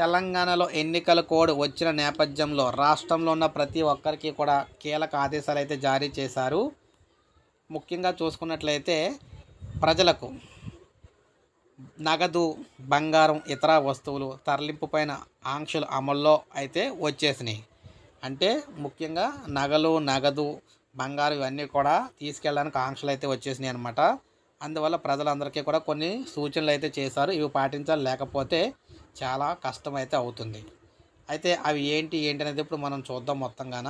తెలంగాణలో ఎన్నికల కోడ్ వచ్చిన నేపథ్యంలో రాష్ట్రంలో ఉన్న ప్రతి ఒక్కరికి కూడా కీలక ఆదేశాలు అయితే జారీ చేశారు ముఖ్యంగా చూసుకున్నట్లయితే ప్రజలకు నగదు బంగారం ఇతర వస్తువులు తరలింపుపైన ఆంక్షలు అమల్లో అయితే వచ్చేసినాయి అంటే ముఖ్యంగా నగలు నగదు బంగారం ఇవన్నీ కూడా తీసుకెళ్ళడానికి ఆంక్షలు అయితే వచ్చేసినాయి అనమాట అందువల్ల ప్రజలందరికీ కూడా కొన్ని సూచనలు అయితే చేశారు ఇవి పాటించాలి లేకపోతే చాలా కష్టమైతే అవుతుంది అయితే అవి ఏంటి ఏంటి అనేది ఇప్పుడు మనం చూద్దాం మొత్తంగాన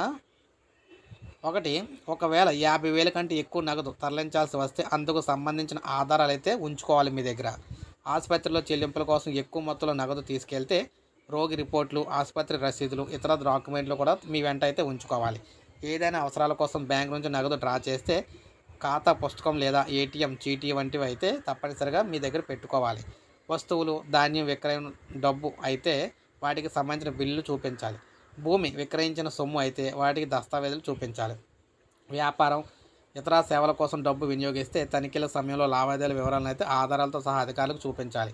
ఒకటి ఒకవేళ యాభై వేల కంటే ఎక్కువ నగదు తరలించాల్సి వస్తే అందుకు సంబంధించిన ఆధారాలు అయితే ఉంచుకోవాలి మీ దగ్గర ఆసుపత్రిలో చెల్లింపుల కోసం ఎక్కువ మొత్తంలో నగదు తీసుకెళ్తే రోగి రిపోర్ట్లు ఆసుపత్రి రసీదులు ఇతర డాక్యుమెంట్లు కూడా మీ వెంట అయితే ఉంచుకోవాలి ఏదైనా అవసరాల కోసం బ్యాంక్ నుంచి నగదు డ్రా చేస్తే ఖాతా పుస్తకం లేదా ఏటీఎం చీటీ వంటివి అయితే తప్పనిసరిగా మీ దగ్గర పెట్టుకోవాలి వస్తువులు ధాన్యం విక్రయం డబ్బు అయితే వాటికి సంబంధించిన బిల్లు చూపించాలి భూమి విక్రయించిన సొమ్ము అయితే వాటికి దస్తావేజులు చూపించాలి వ్యాపారం ఇతర సేవల కోసం డబ్బు వినియోగిస్తే తనిఖీల సమయంలో లావాదేవీల వివరాలను అయితే ఆధారాలతో సహా అధికారులకు చూపించాలి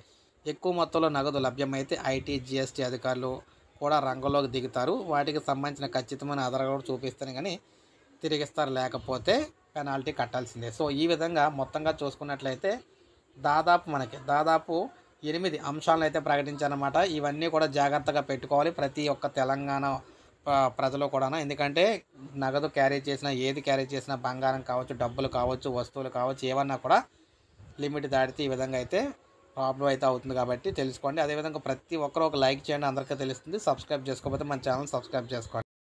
ఎక్కువ మొత్తంలో నగదు లభ్యమైతే ఐటీ జీఎస్టీ అధికారులు కూడా రంగంలోకి దిగుతారు వాటికి సంబంధించిన ఖచ్చితమైన ఆధారాలు చూపిస్తేనే కానీ తిరిగిస్తారు లేకపోతే పెనాల్టీ కట్టాల్సిందే సో ఈ విధంగా మొత్తంగా చూసుకున్నట్లయితే దాదాపు మనకి దాదాపు ఎనిమిది అంశాలను అయితే ప్రకటించారనమాట ఇవన్నీ కూడా జాగ్రత్తగా పెట్టుకోవాలి ప్రతి ఒక్క తెలంగాణ ప్రజలు కూడా ఎందుకంటే నగదు క్యారీ చేసినా ఏది క్యారీ చేసినా బంగారం కావచ్చు డబ్బులు కావచ్చు వస్తువులు కావచ్చు ఏమన్నా కూడా లిమిట్ దాటితే ఈ విధంగా అయితే ప్రాబ్లం అయితే అవుతుంది కాబట్టి తెలుసుకోండి అదేవిధంగా ప్రతి ఒక్కరు ఒక లైక్ చేయండి అందరికీ తెలుస్తుంది సబ్స్క్రైబ్ చేసుకోకపోతే మన ఛానల్ సబ్స్క్రైబ్ చేసుకోండి